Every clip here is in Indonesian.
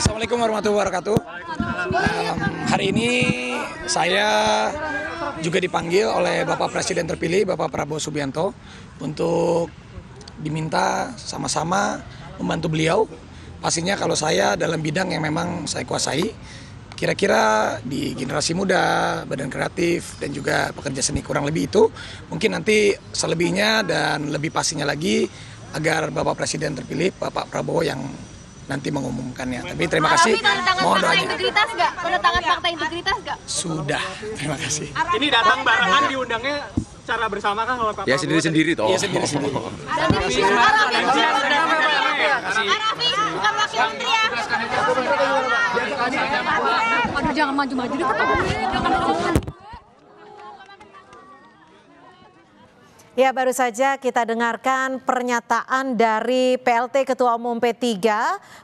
Assalamualaikum warahmatullahi wabarakatuh. Um, hari ini saya juga dipanggil oleh Bapak Presiden terpilih Bapak Prabowo Subianto untuk diminta sama-sama membantu beliau. Pastinya kalau saya dalam bidang yang memang saya kuasai, kira-kira di generasi muda, badan kreatif, dan juga pekerja seni kurang lebih itu mungkin nanti selebihnya dan lebih pastinya lagi agar Bapak Presiden terpilih, Bapak Prabowo yang nanti mengumumkannya. Tapi terima kasih. Mohon fakta Integritas nggak? Penentangan fakta integritas gak? Sudah. Terima kasih. Ini datang barengan diundangnya secara bersama kan kalau Pak Ya sendiri-sendiri toh. Ya sendiri-sendiri. Arafi bukan wakil menteri ya. Aduh jangan maju-maju deh ketemu. Jangan Ya baru saja kita dengarkan pernyataan dari PLT Ketua Umum P3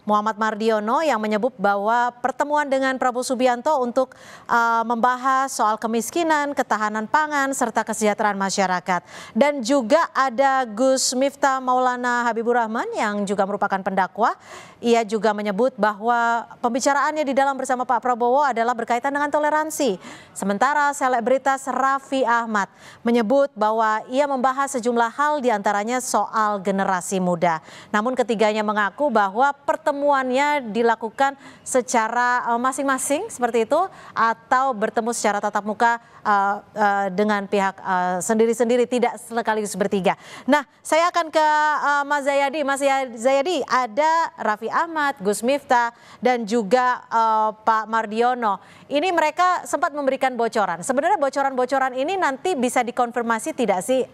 Muhammad Mardiono yang menyebut bahwa pertemuan dengan Prabowo Subianto untuk uh, membahas soal kemiskinan, ketahanan pangan serta kesejahteraan masyarakat. Dan juga ada Gus Miftah Maulana Habibur Rahman yang juga merupakan pendakwa. Ia juga menyebut bahwa pembicaraannya di dalam bersama Pak Prabowo adalah berkaitan dengan toleransi. Sementara selebritas Raffi Ahmad menyebut bahwa ia membahas membahas sejumlah hal diantaranya soal generasi muda. Namun ketiganya mengaku bahwa pertemuannya dilakukan secara eh, masing-masing seperti itu atau bertemu secara tatap muka uh, uh, dengan pihak sendiri-sendiri uh, tidak sekaligus bertiga. Nah saya akan ke uh, Mas Zayadi. Mas Zayadi ada Raffi Ahmad, Gus Miftah dan juga uh, Pak Mardiono. Ini mereka sempat memberikan bocoran. Sebenarnya bocoran-bocoran ini nanti bisa dikonfirmasi tidak sih?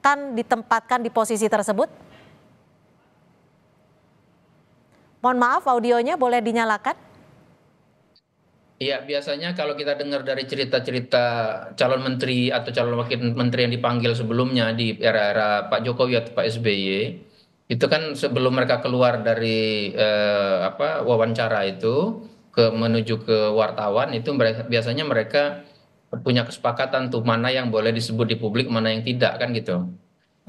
akan ditempatkan di posisi tersebut? Mohon maaf audionya boleh dinyalakan? Iya, biasanya kalau kita dengar dari cerita-cerita calon menteri atau calon wakil menteri yang dipanggil sebelumnya di era-era Pak Jokowi atau Pak SBY, itu kan sebelum mereka keluar dari eh, apa wawancara itu ke menuju ke wartawan itu mereka, biasanya mereka punya kesepakatan tuh mana yang boleh disebut di publik mana yang tidak kan gitu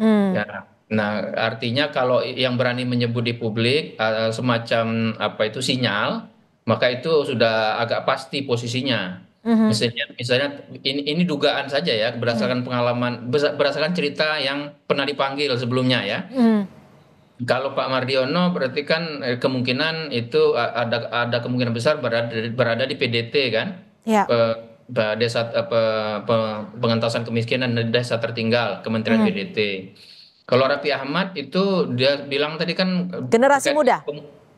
hmm. ya nah artinya kalau yang berani menyebut di publik uh, semacam apa itu sinyal maka itu sudah agak pasti posisinya hmm. misalnya misalnya ini ini dugaan saja ya berdasarkan hmm. pengalaman berdasarkan cerita yang pernah dipanggil sebelumnya ya hmm. Kalau Pak Mardiono berarti kan e, kemungkinan itu ada ada kemungkinan besar berada berada di PDT kan, ya desa apa, apa, pengentasan kemiskinan desa tertinggal Kementerian hmm. BDT. Kalau Rapi Ahmad itu dia bilang tadi kan generasi muda.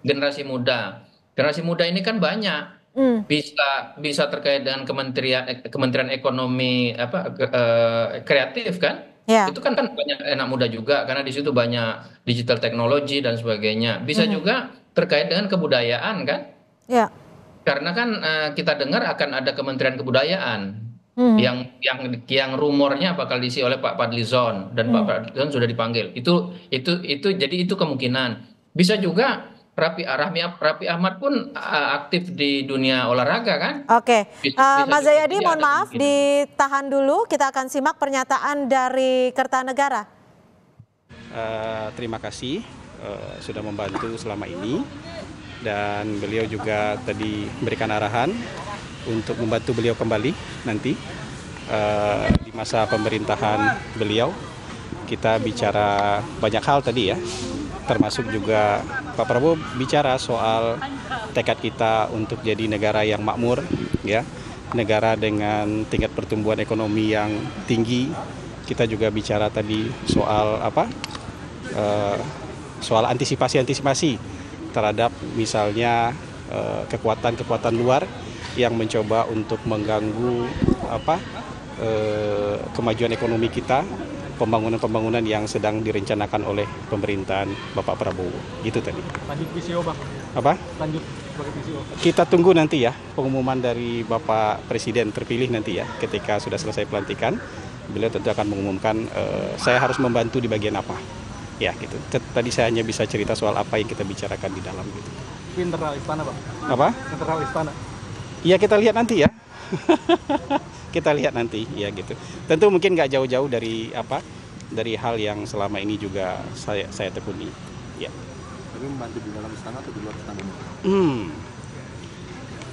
Generasi muda. Generasi muda ini kan banyak. Hmm. Bisa bisa terkait dengan Kementerian Kementerian Ekonomi apa ke, uh, kreatif kan? Yeah. Itu kan kan banyak enak muda juga karena di situ banyak digital teknologi dan sebagainya. Bisa hmm. juga terkait dengan kebudayaan kan? Yeah karena kan eh, kita dengar akan ada kementerian kebudayaan hmm. yang yang yang rumornya bakal diisi oleh pak fadlizon dan pak Padlizon hmm. sudah dipanggil itu itu itu jadi itu kemungkinan bisa juga Rapi Rapi Ahmad pun eh, aktif di dunia olahraga kan? Oke, eh, Mas Zayadi mohon maaf ditahan dulu kita akan simak pernyataan dari Kertanegara. Uh, terima kasih uh, sudah membantu selama ini dan beliau juga tadi memberikan arahan untuk membantu beliau kembali nanti uh, di masa pemerintahan beliau. Kita bicara banyak hal tadi ya, termasuk juga Pak Prabowo bicara soal tekad kita untuk jadi negara yang makmur, ya, negara dengan tingkat pertumbuhan ekonomi yang tinggi. Kita juga bicara tadi soal apa, uh, soal antisipasi-antisipasi terhadap misalnya eh, kekuatan-kekuatan luar yang mencoba untuk mengganggu apa eh, kemajuan ekonomi kita, pembangunan-pembangunan yang sedang direncanakan oleh pemerintahan Bapak Prabowo. Itu tadi. Lanjut PCO, Bang. Apa? Lanjut PCO. Kita tunggu nanti ya pengumuman dari Bapak Presiden terpilih nanti ya ketika sudah selesai pelantikan. Beliau tentu akan mengumumkan uh, saya harus membantu di bagian apa ya gitu tadi saya hanya bisa cerita soal apa yang kita bicarakan di dalam gitu internal istana pak apa internal istana Iya kita lihat nanti ya kita lihat nanti ya gitu tentu mungkin nggak jauh-jauh dari apa dari hal yang selama ini juga saya saya tekuni ya tapi membantu di dalam istana atau di luar istana hmm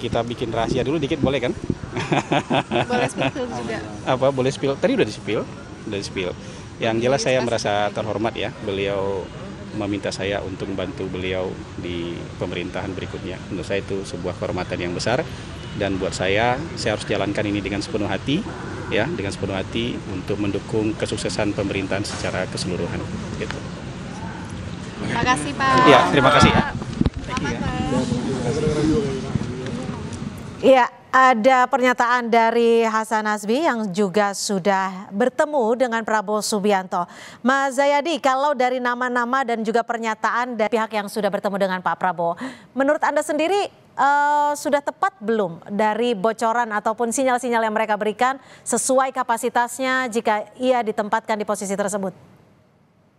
kita bikin rahasia dulu dikit boleh kan? boleh spill juga. Apa boleh spill? Tadi udah di spill, udah di spill. Yang jelas saya merasa terhormat ya, beliau meminta saya untuk membantu beliau di pemerintahan berikutnya. Menurut saya itu sebuah kehormatan yang besar dan buat saya saya harus jalankan ini dengan sepenuh hati ya, dengan sepenuh hati untuk mendukung kesuksesan pemerintahan secara keseluruhan gitu. Terima kasih Pak. ya. Terima kasih ya. Iya. Ada pernyataan dari Hasan Nasbi yang juga sudah bertemu dengan Prabowo Subianto. Mas Zayadi, kalau dari nama-nama dan juga pernyataan dari pihak yang sudah bertemu dengan Pak Prabowo, menurut Anda sendiri uh, sudah tepat belum dari bocoran ataupun sinyal-sinyal yang mereka berikan sesuai kapasitasnya jika ia ditempatkan di posisi tersebut?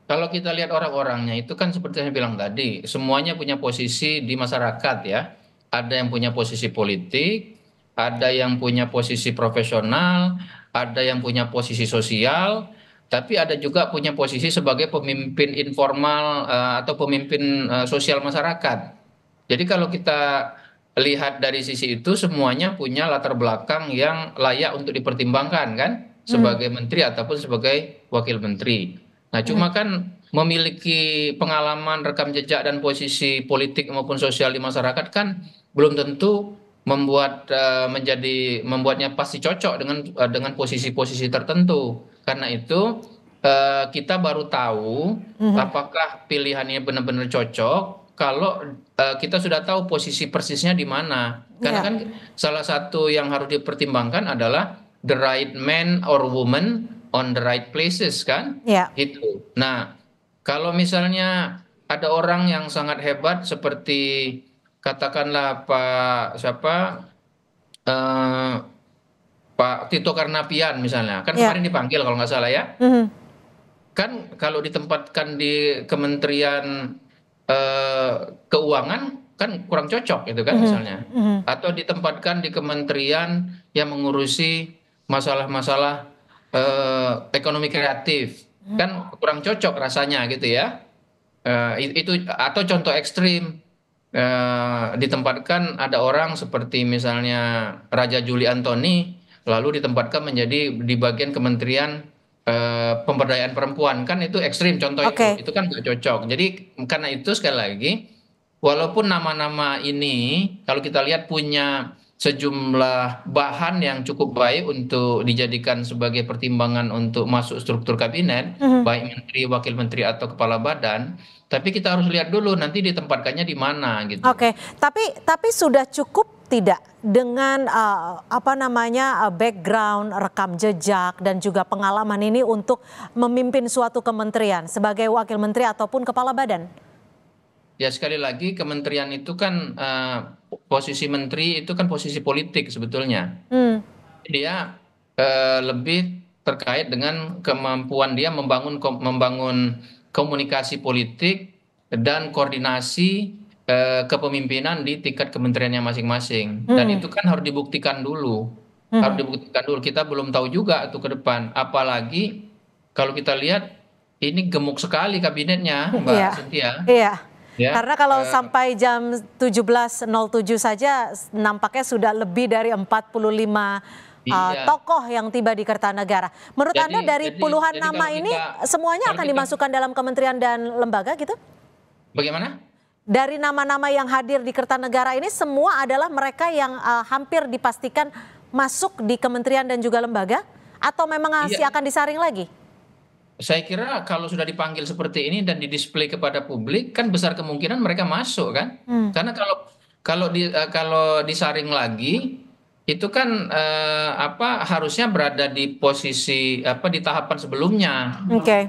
Kalau kita lihat orang-orangnya itu kan seperti saya bilang tadi, semuanya punya posisi di masyarakat ya. Ada yang punya posisi politik, ada yang punya posisi profesional, ada yang punya posisi sosial, tapi ada juga punya posisi sebagai pemimpin informal uh, atau pemimpin uh, sosial masyarakat. Jadi kalau kita lihat dari sisi itu semuanya punya latar belakang yang layak untuk dipertimbangkan kan hmm. sebagai hmm. menteri ataupun sebagai wakil menteri. Nah, cuma hmm. kan memiliki pengalaman rekam jejak dan posisi politik maupun sosial di masyarakat kan belum tentu membuat uh, menjadi membuatnya pasti cocok dengan uh, dengan posisi-posisi tertentu. Karena itu uh, kita baru tahu mm-hmm. apakah pilihannya benar-benar cocok kalau uh, kita sudah tahu posisi persisnya di mana. Karena yeah. kan salah satu yang harus dipertimbangkan adalah the right man or woman on the right places kan? Yeah. Itu. Nah, kalau misalnya ada orang yang sangat hebat seperti katakanlah Pak siapa uh, Pak Tito Karnavian misalnya kan yeah. kemarin dipanggil kalau nggak salah ya. Mm-hmm. Kan kalau ditempatkan di Kementerian uh, Keuangan kan kurang cocok gitu kan mm-hmm. misalnya. Mm-hmm. Atau ditempatkan di kementerian yang mengurusi masalah-masalah eh, ekonomi kreatif mhm. kan kurang cocok rasanya gitu ya. Eh, itu atau contoh ekstrim Eh, ditempatkan ada orang seperti misalnya Raja Juli Antoni lalu ditempatkan menjadi di bagian kementerian e, pemberdayaan perempuan kan itu ekstrim contoh okay. itu itu kan gak cocok jadi karena itu sekali lagi walaupun nama-nama ini kalau kita lihat punya sejumlah bahan yang cukup baik untuk dijadikan sebagai pertimbangan untuk masuk struktur kabinet, mm-hmm. baik menteri, wakil menteri atau kepala badan. Tapi kita harus lihat dulu nanti ditempatkannya di mana gitu. Oke, okay. tapi tapi sudah cukup tidak dengan uh, apa namanya uh, background rekam jejak dan juga pengalaman ini untuk memimpin suatu kementerian sebagai wakil menteri ataupun kepala badan. Ya sekali lagi kementerian itu kan uh, posisi menteri itu kan posisi politik sebetulnya. Hmm. Dia e, lebih terkait dengan kemampuan dia membangun membangun komunikasi politik dan koordinasi e, kepemimpinan di tingkat kementeriannya masing-masing. Hmm. Dan itu kan harus dibuktikan dulu. Hmm. Harus dibuktikan dulu. Kita belum tahu juga itu ke depan. Apalagi kalau kita lihat ini gemuk sekali kabinetnya Mbak yeah. Setia. Iya. iya. Ya. Karena kalau uh, sampai jam 17.07 saja nampaknya sudah lebih dari 45 Uh, lima eh, iya. tokoh yang tiba di Kertanegara. Menurut jadi, Anda dari jadi, puluhan jadi nama kita, ini semuanya akan kita, dimasukkan dalam kementerian dan lembaga gitu? Bagaimana? Dari nama-nama yang hadir di Kertanegara ini semua adalah mereka yang uh, hampir dipastikan masuk di kementerian dan juga lembaga atau memang iya. masih iya. akan disaring lagi? saya kira kalau sudah dipanggil seperti ini dan didisplay kepada publik kan besar kemungkinan mereka masuk kan hmm. karena kalau kalau di eh, kalau disaring lagi itu kan eh, apa harusnya berada di posisi apa di tahapan sebelumnya oke okay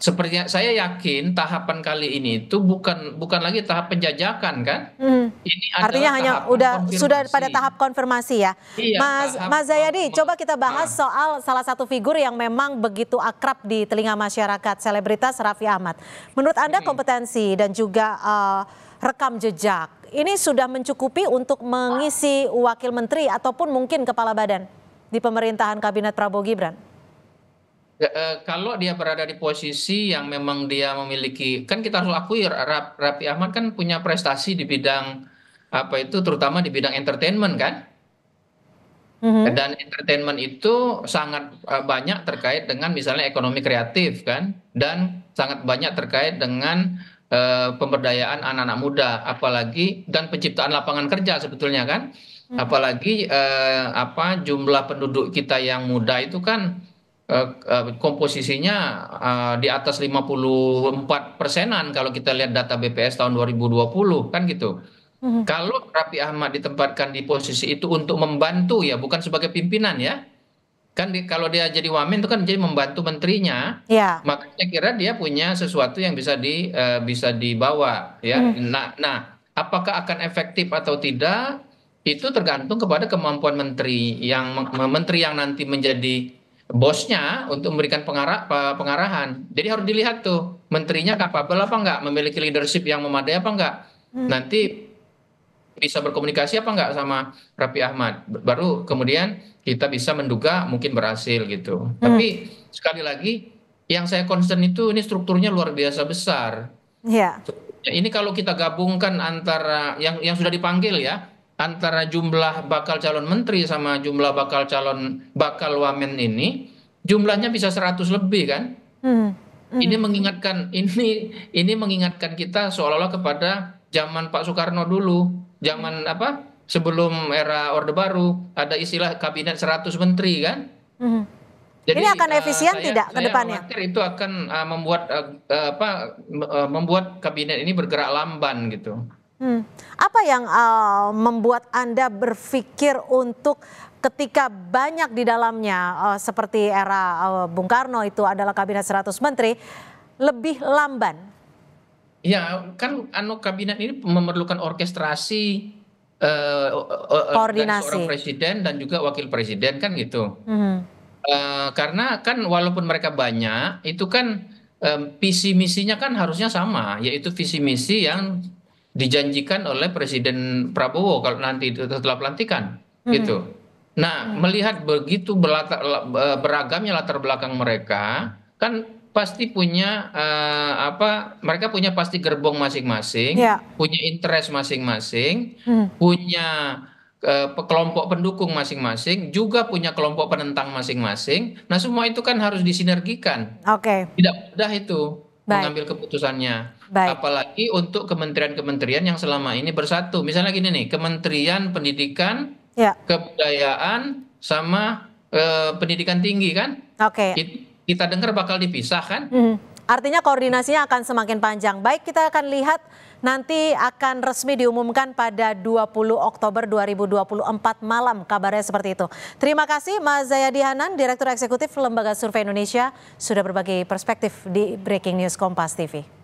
sepertinya saya yakin tahapan kali ini itu bukan bukan lagi tahap penjajakan kan? Hmm. Ini artinya hanya udah sudah pada tahap konfirmasi ya. Iya, Mas Mas Zayadi, coba kita bahas ah. soal salah satu figur yang memang begitu akrab di telinga masyarakat, selebritas Raffi Ahmad. Menurut Anda hmm. kompetensi dan juga uh, rekam jejak ini sudah mencukupi untuk mengisi wakil menteri ataupun mungkin kepala badan di pemerintahan kabinet Prabowo Gibran? kalau dia berada di posisi yang memang dia memiliki kan kita harus akui Rapi Ahmad kan punya prestasi di bidang apa itu terutama di bidang entertainment kan mm-hmm. dan entertainment itu sangat e, banyak terkait dengan misalnya ekonomi kreatif kan dan sangat banyak terkait dengan uh, pemberdayaan anak-anak muda apalagi dan penciptaan lapangan kerja sebetulnya kan mm-hmm. apalagi uh, apa jumlah penduduk kita yang muda itu kan Eh, eh, komposisinya eh, di atas 54 persenan kalau kita lihat data BPS tahun 2020 kan gitu. Mm -hmm. Kalau Raffi Ahmad ditempatkan di posisi itu untuk membantu ya, bukan sebagai pimpinan ya. Kan di, kalau dia jadi wamen itu kan jadi membantu menterinya. Yeah. Makanya kira dia punya sesuatu yang bisa di uh, bisa dibawa ya. Mm -hmm. Nah, nah, apakah akan efektif atau tidak itu tergantung kepada kemampuan menteri yang menteri yang nanti menjadi bosnya untuk memberikan pengarah, pengarahan. Jadi harus dilihat tuh menterinya kapabel apa enggak, memiliki leadership yang memadai apa enggak. Hmm. Nanti bisa berkomunikasi apa enggak sama Rapi Ahmad. Baru kemudian kita bisa menduga mungkin berhasil gitu. Hmm. Tapi sekali lagi yang saya concern itu ini strukturnya luar biasa besar. Yeah. Ini kalau kita gabungkan antara yang yang sudah dipanggil ya, antara jumlah bakal calon menteri sama jumlah bakal calon bakal wamen ini jumlahnya bisa 100 lebih kan? Hmm. Hmm. Ini mengingatkan ini ini mengingatkan kita seolah-olah kepada zaman Pak Soekarno dulu, zaman apa? Sebelum era Orde Baru ada istilah kabinet 100 menteri kan? Hmm. Jadi, ini akan eh, efisien uh, tidak ke depannya? itu akan uh, membuat uh, apa uh, membuat kabinet ini bergerak lamban gitu. Hmm. Apa yang uh, membuat Anda berpikir untuk ketika banyak di dalamnya uh, seperti era uh, Bung Karno itu adalah kabinet 100 menteri lebih lamban? Ya, kan ano kabinet ini memerlukan orkestrasi uh, uh, koordinasi seorang presiden dan juga wakil presiden kan gitu. Hmm. Uh, karena kan walaupun mereka banyak itu kan visi misinya kan harusnya sama yaitu visi misi yang dijanjikan oleh Presiden Prabowo kalau nanti setelah pelantikan hmm. gitu. Nah, hmm. melihat begitu beragamnya latar belakang mereka, kan pasti punya uh, apa? Mereka punya pasti gerbong masing-masing, ya. punya interest masing-masing, hmm. punya uh, kelompok pendukung masing-masing, juga punya kelompok penentang masing-masing. Nah, semua itu kan harus disinergikan. Okay. Tidak mudah itu Baik. mengambil keputusannya apalagi untuk kementerian-kementerian yang selama ini bersatu. Misalnya gini nih, Kementerian Pendidikan, ya. Kebudayaan sama eh, pendidikan tinggi kan? Oke. Okay. Kita dengar bakal dipisah kan? Mm. Artinya koordinasinya akan semakin panjang. Baik, kita akan lihat nanti akan resmi diumumkan pada 20 Oktober 2024 malam kabarnya seperti itu. Terima kasih Mas Zayadi Hanan, Direktur Eksekutif Lembaga Survei Indonesia sudah berbagi perspektif di Breaking News Kompas TV.